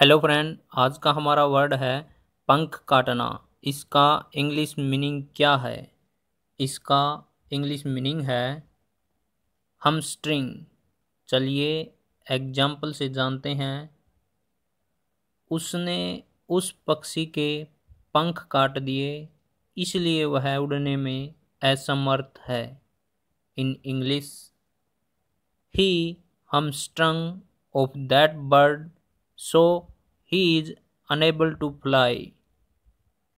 Hello friend आज का हमारा वर्ड है पंख काटना इसका इंग्लिश मीनिंग क्या है इसका इंग्लिश मीनिंग है हम स्ट्रिंग चलिए एग्जाम्पल से जानते हैं उसने उस पक्षी के पंख काट दिए इसलिए वह उड़ने में असमर्थ है इन इंग्लिश ही हम strung of that bird so he is unable to fly.